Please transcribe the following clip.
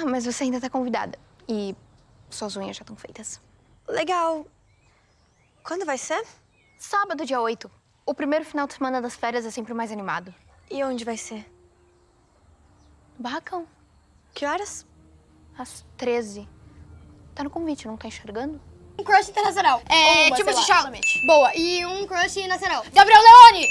Ah, mas você ainda tá convidada. E suas unhas já estão feitas. Legal. Quando vai ser? Sábado, dia 8. O primeiro final de semana das férias é sempre mais animado. E onde vai ser? Barracão. Que horas? Às 13. Tá no convite, não tá enxergando? Um crush internacional. É, uma, tipo de assim, Boa. E um crush nacional. Gabriel Leone!